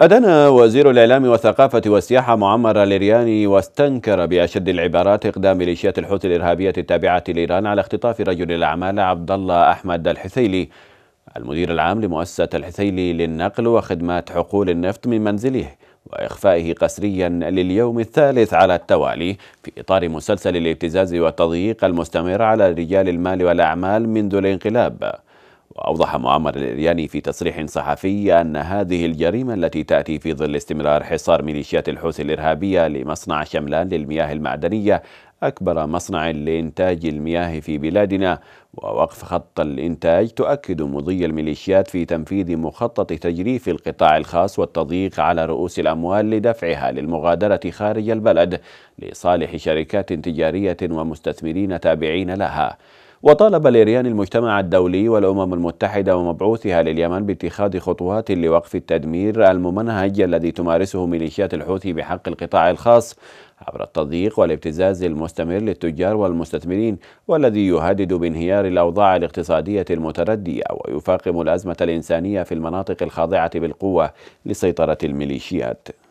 أدان وزير الإعلام والثقافة والسياحة معمر الإرياني واستنكر بأشد العبارات إقدام ميليشيات الحوثي الإرهابية التابعة لإيران على اختطاف رجل الأعمال عبد الله أحمد الحثيلي المدير العام لمؤسسة الحثيلي للنقل وخدمات حقول النفط من منزله وإخفائه قسريا لليوم الثالث على التوالي في إطار مسلسل الابتزاز والتضييق المستمر على رجال المال والأعمال منذ الانقلاب وأوضح معمر الإرياني في تصريح صحفي أن هذه الجريمة التي تأتي في ظل استمرار حصار ميليشيات الحوثي الإرهابية لمصنع شملان للمياه المعدنية أكبر مصنع لإنتاج المياه في بلادنا ووقف خط الإنتاج تؤكد مضي الميليشيات في تنفيذ مخطط تجريف القطاع الخاص والتضييق على رؤوس الأموال لدفعها للمغادرة خارج البلد لصالح شركات تجارية ومستثمرين تابعين لها وطالب الإريان المجتمع الدولي والأمم المتحدة ومبعوثها لليمن باتخاذ خطوات لوقف التدمير الممنهج الذي تمارسه ميليشيات الحوثي بحق القطاع الخاص عبر التضييق والابتزاز المستمر للتجار والمستثمرين والذي يهدد بانهيار الأوضاع الاقتصادية المتردية ويفاقم الأزمة الإنسانية في المناطق الخاضعة بالقوة لسيطرة الميليشيات